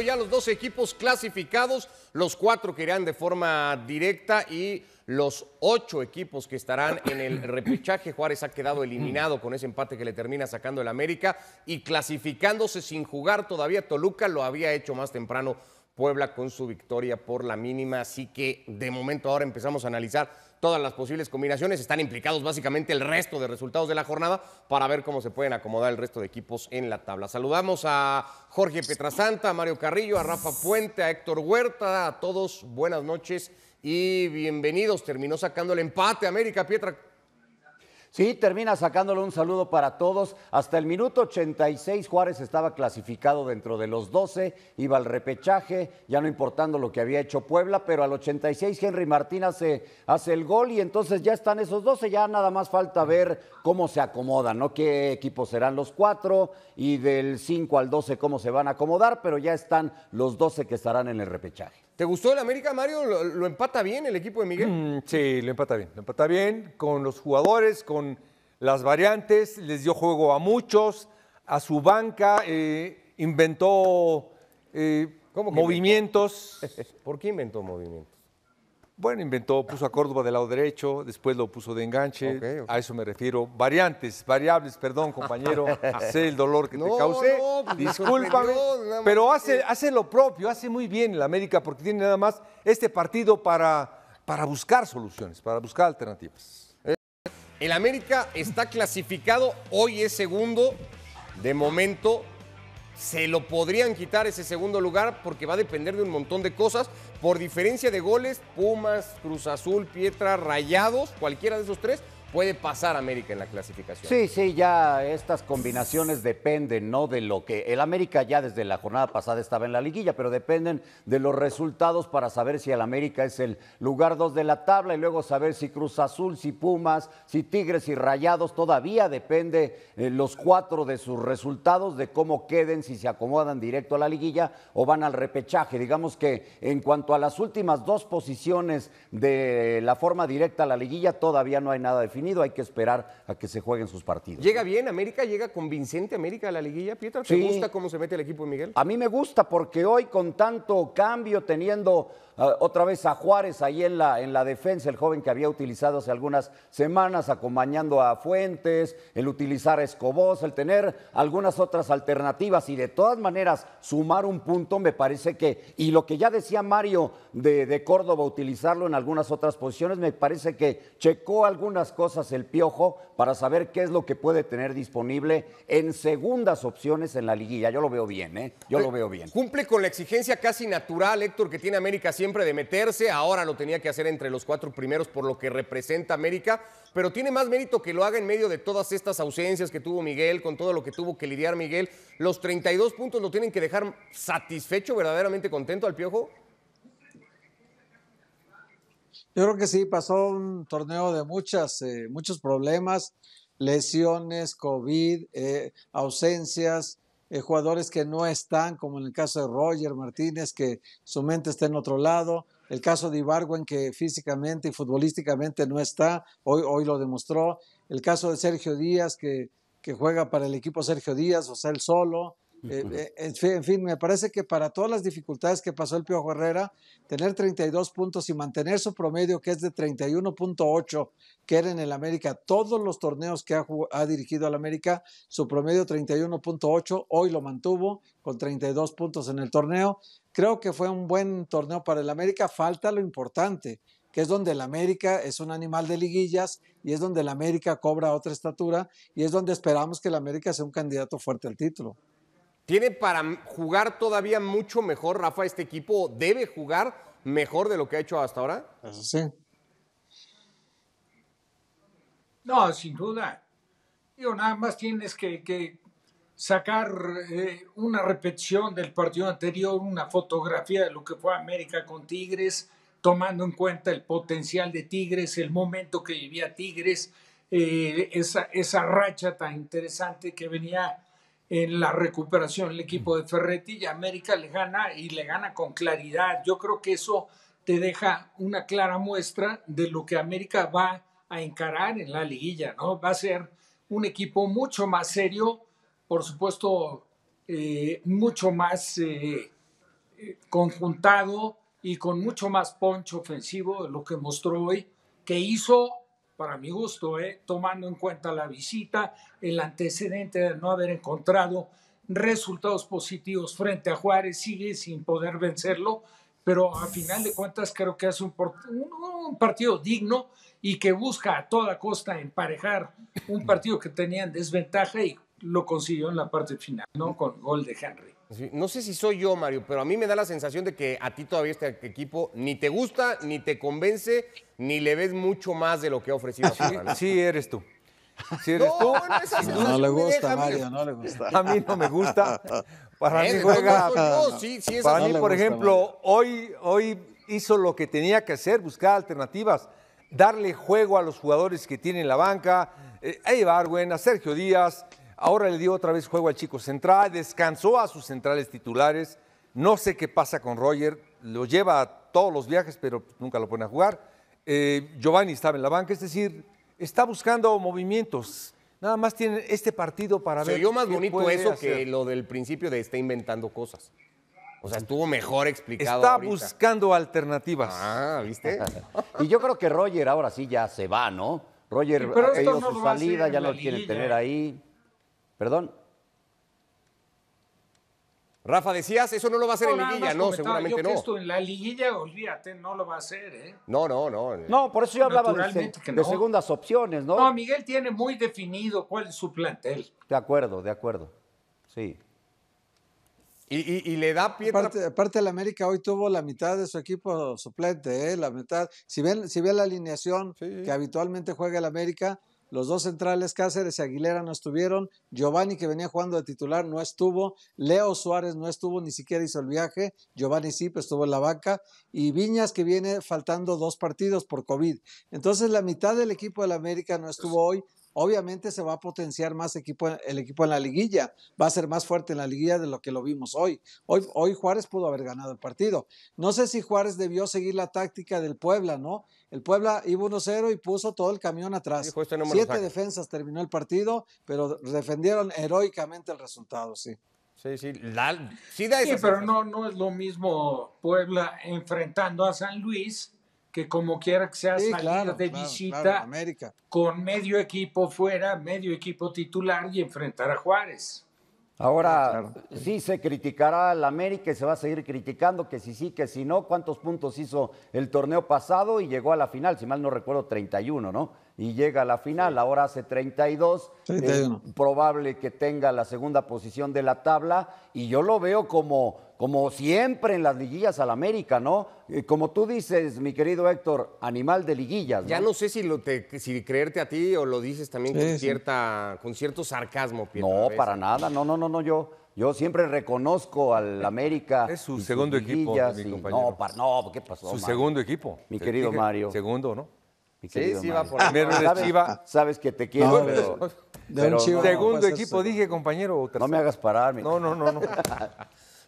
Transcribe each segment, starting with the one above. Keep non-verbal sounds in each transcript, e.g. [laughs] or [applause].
ya los dos equipos clasificados, los cuatro que irán de forma directa y los ocho equipos que estarán en el repechaje. Juárez ha quedado eliminado con ese empate que le termina sacando el América y clasificándose sin jugar todavía. Toluca lo había hecho más temprano Puebla con su victoria por la mínima. Así que de momento ahora empezamos a analizar todas las posibles combinaciones. Están implicados básicamente el resto de resultados de la jornada para ver cómo se pueden acomodar el resto de equipos en la tabla. Saludamos a Jorge Petrasanta, a Mario Carrillo, a Rafa Puente, a Héctor Huerta, a todos buenas noches y bienvenidos. Terminó sacando el empate América Pietra Sí, termina sacándole un saludo para todos. Hasta el minuto 86 Juárez estaba clasificado dentro de los 12, iba al repechaje, ya no importando lo que había hecho Puebla, pero al 86 Henry Martínez hace, hace el gol y entonces ya están esos 12, ya nada más falta ver cómo se acomodan, ¿no? ¿Qué equipos serán los cuatro y del 5 al 12 cómo se van a acomodar? Pero ya están los 12 que estarán en el repechaje. ¿Te gustó el América, Mario? ¿Lo, empata bien el equipo de Miguel? Mm, sí, lo empata bien. Lo empata bien con los jugadores, con las variantes, les dio juego a muchos, a su banca, eh, eh, inventó movimientos. [laughs] ¿Por qué inventó movimientos? Bueno, inventó, puso a Córdoba del lado derecho, después lo puso de enganche, a eso me refiero. Variantes, variables, perdón, compañero, [laughs] sé el dolor que te causé, pues discúlpame, pero hace, hace lo propio, hace muy bien el América porque tiene nada más este partido para, para buscar soluciones, para buscar alternativas. El América está clasificado, hoy es segundo, de momento se lo podrían quitar ese segundo lugar porque va a depender de un montón de cosas. Por diferencia de goles, Pumas, Cruz Azul, Pietra, Rayados, cualquiera de esos tres puede pasar América en la clasificación. Sí, sí, ya estas combinaciones dependen, ¿no? De lo que. El América ya desde la jornada pasada estaba en la liguilla, pero dependen de los resultados para saber si el América es el lugar 2 de la tabla y luego saber si Cruz Azul, si Pumas, si Tigres, y Rayados. Todavía depende eh, los cuatro de sus resultados, de cómo queden, si se acomodan directo a la liguilla o van al repechaje. Digamos que en cuanto a las últimas dos posiciones de la forma directa a la liguilla, todavía no hay nada definido hay que esperar a que se jueguen sus partidos. ¿Llega bien América? ¿Llega convincente América a la liguilla, Pietro? ¿Te gusta cómo se mete el equipo de Miguel? A mí me gusta porque hoy con tanto cambio, teniendo Ah, otra vez a Juárez, ahí en la, en la defensa, el joven que había utilizado hace algunas semanas, acompañando a Fuentes, el utilizar a Escobos, el tener algunas otras alternativas y de todas maneras sumar un punto, me parece que, y lo que ya decía Mario de, de Córdoba, utilizarlo en algunas otras posiciones, me parece que checó algunas cosas el piojo para saber qué es lo que puede tener disponible en segundas opciones en la liguilla. Yo lo veo bien, ¿eh? Yo pues, lo veo bien. Cumple con la exigencia casi natural, Héctor, que tiene América siempre siempre de meterse, ahora lo tenía que hacer entre los cuatro primeros por lo que representa América, pero tiene más mérito que lo haga en medio de todas estas ausencias que tuvo Miguel, con todo lo que tuvo que lidiar Miguel. ¿Los 32 puntos lo tienen que dejar satisfecho, verdaderamente contento al Piojo? Yo creo que sí, pasó un torneo de muchas, eh, muchos problemas, lesiones, COVID, eh, ausencias, eh, jugadores que no están, como en el caso de Roger Martínez, que su mente está en otro lado, el caso de Ibargüen, que físicamente y futbolísticamente no está, hoy, hoy lo demostró, el caso de Sergio Díaz, que, que juega para el equipo Sergio Díaz, o sea, él solo, eh, eh, en, fin, me parece que para todas las dificultades que pasó el Piojo Herrera, tener 32 puntos y mantener su promedio que es de 31.8 que era en el América, todos los torneos que ha, ha dirigido al América, su promedio 31.8, hoy lo mantuvo con 32 puntos en el torneo. Creo que fue un buen torneo para el América, falta lo importante, que es donde el América es un animal de liguillas y es donde el América cobra otra estatura y es donde esperamos que el América sea un candidato fuerte al título tiene para jugar todavía mucho mejor, Rafa, este equipo debe jugar mejor de lo que ha hecho hasta ahora. No, sin duda. Yo nada más tienes que, sacar eh, una repetición del partido anterior, una fotografía de lo que fue América con Tigres, tomando en cuenta el potencial de Tigres, el momento que vivía Tigres, eh, esa racha tan interesante que venía en la recuperación el equipo de Ferretti y América le gana y le gana con claridad. Yo creo que eso te deja una clara muestra de lo que América va a encarar en la liguilla, ¿no? Va a ser un equipo mucho más serio, por supuesto, eh, mucho más eh, eh, conjuntado y con mucho más poncho ofensivo de lo que mostró hoy, que hizo para mi gusto, eh, tomando en cuenta la visita, el antecedente de no haber encontrado resultados positivos frente a Juárez, sigue sin poder vencerlo, pero a final de cuentas creo que es un, un partido digno y que busca a toda costa emparejar un partido que tenía desventaja y lo consiguió en la parte final, ¿no? Con gol de Henry. No sé si soy yo, Mario, pero a mí me da la sensación de que a ti todavía este equipo ni te gusta, ni te convence, ni le ves mucho más de lo que ha ofrecido. Sí, eres tú. Sí eres no, tú. No, le gusta, Mario, no le [laughs] gusta. A mí no me gusta. Para mí juega. para mí, por ejemplo, hoy, hoy hizo lo que tenía que hacer, buscar alternativas, darle juego a los jugadores que tienen la banca. Eh, a Ibarwen, a Sergio Díaz, Ahora le dio otra vez juego al chico central, descansó a sus centrales titulares. No sé qué pasa con Roger, lo lleva a todos los viajes, pero nunca lo pone a jugar. Eh, Giovanni estaba en la banca, es decir, está buscando movimientos. Nada más tiene este partido para ver. Se oyó más bonito eso que lo del principio de está inventando cosas. O sea, estuvo mejor explicado. Está buscando alternativas. Ah, ¿viste? [laughs] y yo creo que Roger ahora sí ya se va, ¿no? Roger ha su salida, ya lo quieren tener ahí. Perdón. Rafa, decías, eso no lo va a hacer en liguilla, no, seguramente yo que Esto en la liguilla, olvídate, no lo va a hacer, ¿eh? No, no, no. No, por eso yo hablaba de, segundas opciones, ¿no? No, Miguel tiene muy definido cuál es su plantel. De acuerdo, de acuerdo. Sí. Y, le da pie. Aparte, aparte, la América hoy tuvo la mitad de su equipo suplente, ¿eh? la mitad. Si ven, si ven la alineación que habitualmente juega el América, los dos centrales Cáceres y Aguilera no estuvieron. Giovanni, que venía jugando de titular, no estuvo. Leo Suárez no estuvo, ni siquiera hizo el viaje. Giovanni sí, estuvo en la banca. Y Viñas, que viene faltando dos partidos por COVID. Entonces, la mitad del equipo la América no estuvo hoy obviamente se va a potenciar más equipo, el equipo en la liguilla, va a ser más fuerte en la liguilla de lo que lo vimos hoy. Hoy, hoy Juárez pudo haber ganado el partido. No sé si Juárez debió seguir la táctica del Puebla, ¿no? El Puebla iba 1-0 y puso todo el camión atrás. Este Siete defensas terminó el partido, pero defendieron heroicamente el resultado, sí. Sí, sí, sí, sí pero no, no es lo mismo Puebla enfrentando a San Luis que como quiera que sea sí, de visita con medio equipo fuera, medio equipo titular y enfrentar a Juárez. Ahora, ah, sí se criticará al América y se va a seguir criticando que si sí, que si no, cuántos puntos hizo el torneo pasado y llegó a la final, si mal no recuerdo, 31, ¿no? y llega a la final. Ahora hace 32, es probable que tenga la segunda posición de la tabla y yo lo veo como, como siempre en las liguillas al América, ¿no? Eh, como tú dices, mi querido Héctor, animal de liguillas. Ya no sé si, lo creerte a ti o lo dices también con, Cierta, con cierto sarcasmo, No, para nada, no, no, no, no, yo... Yo siempre reconozco al América. Es su segundo equipo, mi compañero. No, no, ¿qué pasó? Su segundo equipo. Mi querido Mario. Segundo, ¿no? sí, sí va por ahí. ¿Sabes? que te quiero, Segundo equipo, dije, compañero. No me hagas parar. Mi no, no, no, [laughs]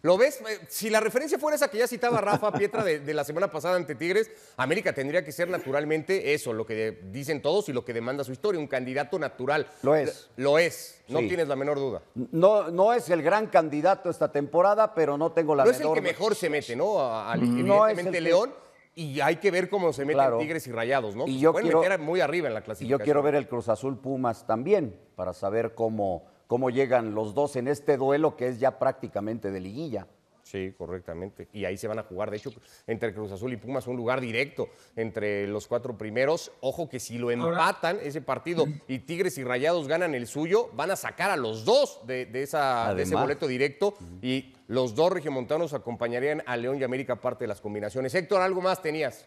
¿Lo ves? Eh, si la referencia fuera esa que ya citaba Rafa Pietra de, la semana pasada ante Tigres, América tendría que ser naturalmente eso, lo que dicen todos y lo que demanda su historia, un candidato natural. Lo es. Lo es, no tienes la menor duda. No, no es el gran candidato esta temporada, pero no tengo la menor duda. No es el que mejor se mete, ¿no? Al evidentemente León. Y hay que ver cómo se meten Tigres y Rayados, ¿no? Y yo quiero, muy arriba en la clasificación. Y yo quiero ver el Cruz Azul Pumas también, para saber cómo, cómo llegan los dos en este duelo que es ya prácticamente de liguilla. Sí, correctamente. Y ahí se van a jugar, de hecho, entre Cruz Azul y Pumas, un lugar directo entre los cuatro primeros. Ojo que si lo empatan ese partido y Tigres y Rayados ganan el suyo, van a sacar a los dos de, esa, de ese boleto directo y los dos regiomontanos acompañarían a León y América parte de las combinaciones. Héctor, ¿algo más tenías?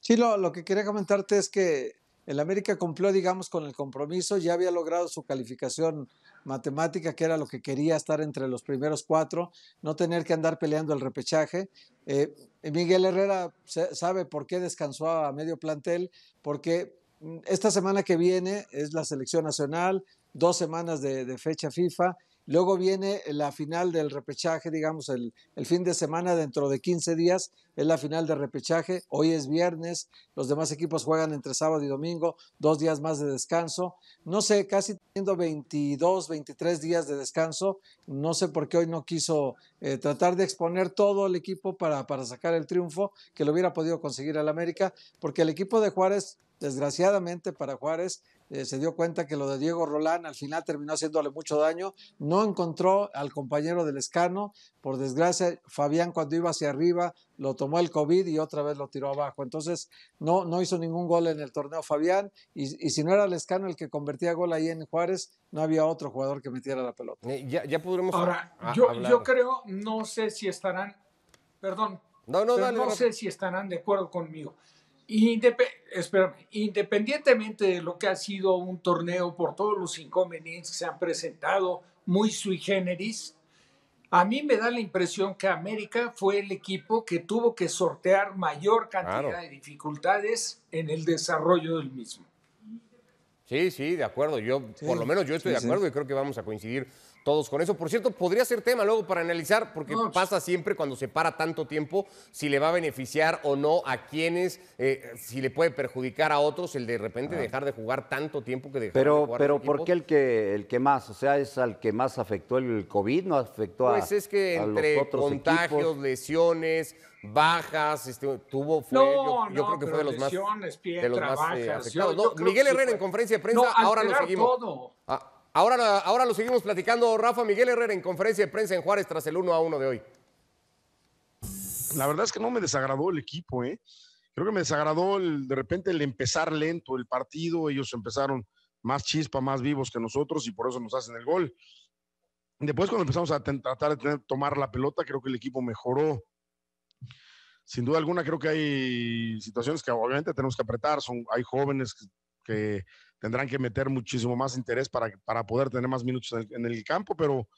Sí, lo que quería comentarte es que el América cumplió, digamos, con el compromiso, ya había logrado su calificación matemática, que era lo que quería estar entre los primeros cuatro, no tener que andar peleando el repechaje. Eh, Miguel Herrera sabe por qué descansó a medio plantel, porque mm, esta semana que viene es la selección nacional, dos semanas de fecha FIFA, Luego viene la final del repechaje, digamos, el, fin de semana dentro de 15 días es la final de repechaje. Hoy es viernes, los demás equipos juegan entre sábado y domingo, dos días más de descanso. No sé, casi teniendo 22, 23 días de descanso. No sé por qué hoy no quiso eh, tratar de exponer todo el equipo para, para sacar el triunfo que lo hubiera podido conseguir al América, porque el equipo de Juárez desgraciadamente para Juárez, eh, se dio cuenta que lo de Diego Rolán al final terminó haciéndole mucho daño, no encontró al compañero del escano, por desgracia Fabián cuando iba hacia arriba lo tomó el COVID y otra vez lo tiró abajo, entonces no, no hizo ningún gol en el torneo Fabián y, y si no era el escano el que convertía gol ahí en Juárez, no había otro jugador que metiera la pelota. Eh, ya, ya podremos Ahora, yo, creo, no sé si estarán, perdón, no, no, no sé si estarán de acuerdo conmigo independientemente de lo que ha sido un torneo por todos los inconvenientes que se han presentado, muy sui generis, a mí me da la impresión que América fue el equipo que tuvo que sortear mayor cantidad de dificultades en el desarrollo del mismo. Sí, sí, de acuerdo. Yo, por lo menos yo estoy de acuerdo y creo que vamos a coincidir todos con eso. Por cierto, podría ser tema luego para analizar, porque pues. pasa siempre cuando se para tanto tiempo, si le va a beneficiar o no a quienes, eh, si le puede perjudicar a otros el de repente dejar de jugar tanto tiempo que dejar pero, de jugar. Pero ¿por qué el que, el que más? O sea, es al que más afectó el COVID, ¿no afectó a Pues es que entre contagios, lesiones, bajas, este, tuvo, fue, yo, creo que fue de los más, eh, bajas, Miguel Herrera en conferencia de prensa, ahora lo seguimos. Ah, Ahora, lo seguimos platicando Rafa Miguel Herrera en conferencia de prensa en Juárez tras el 1 a 1 de hoy. La verdad es que no me desagradó el equipo, ¿eh? Creo que me desagradó de repente el empezar lento el partido. Ellos empezaron más chispa, más vivos que nosotros y por eso nos hacen el gol. Después cuando empezamos a tratar de tomar la pelota, creo que el equipo mejoró. Sin duda alguna, creo que hay situaciones que obviamente tenemos que apretar. Son, hay jóvenes que tendrán que meter muchísimo más interés para, para poder tener más minutos en el, campo, pero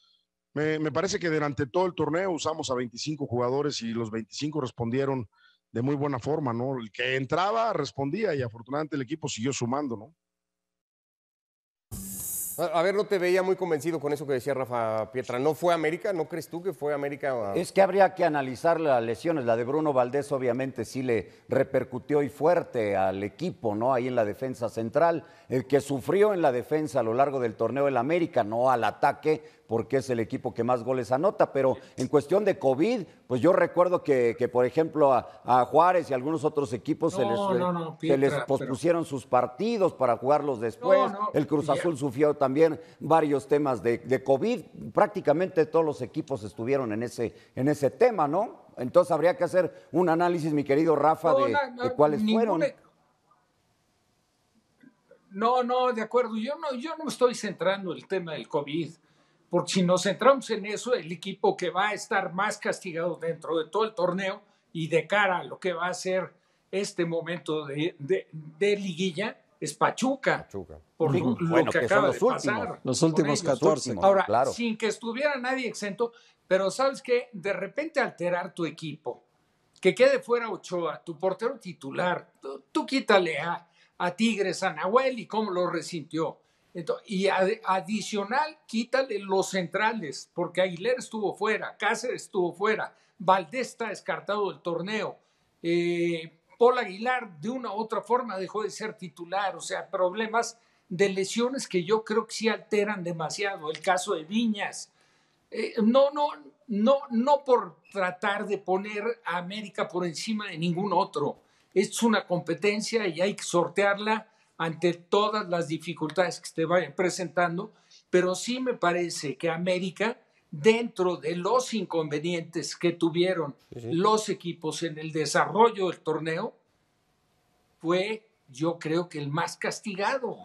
me, me, parece que durante todo el torneo usamos a 25 jugadores y los 25 respondieron de muy buena forma, ¿no? El que entraba respondía y afortunadamente el equipo siguió sumando, ¿no? A ver, no te veía muy convencido con eso que decía Rafa Pietra. ¿No fue América? ¿No crees tú que fue América? Es que habría que analizar las lesiones. La de Bruno Valdés obviamente sí le repercutió y fuerte al equipo, ¿no? Ahí en la defensa central. El que sufrió en la defensa a lo largo del torneo del América, no al ataque, porque es el equipo que más goles anota. Pero en cuestión de COVID, pues yo recuerdo que, por ejemplo, a, Juárez y algunos otros equipos se, les, pospusieron sus partidos para jugarlos después. El Cruz Azul sufrió también también varios temas de, COVID. Prácticamente todos los equipos estuvieron en ese, en ese tema, ¿no? Entonces habría que hacer un análisis, mi querido Rafa, de, cuáles fueron. E-, no, no, de acuerdo. Yo no, yo no estoy centrando el tema del COVID, porque si nos centramos en eso, el equipo que va a estar más castigado dentro de todo el torneo y de cara a lo que va a ser este momento de, de liguilla es Pachuca. Por lo, que, acaba los de últimos, pasar Los últimos 14. Ahora, sin que estuviera nadie exento, pero sabes que de repente alterar tu equipo, que quede fuera Ochoa, tu portero titular, tú, quítale a, a, Tigres, a Nahuel y cómo lo resintió. y adicional, quítale los centrales, porque Aguilera estuvo fuera, Cáceres estuvo fuera, Valdés está descartado del torneo. Eh, Paul Aguilar de una u otra forma dejó de ser titular, o sea, problemas de lesiones que yo creo que sí alteran demasiado. El caso de Viñas. Eh, no, no, no, no por tratar de poner a América por encima de ningún otro. Es una competencia y hay que sortearla ante todas las dificultades que se vayan presentando, pero sí me parece que América dentro de los inconvenientes que tuvieron los equipos en el desarrollo del torneo, fue yo creo que el más castigado.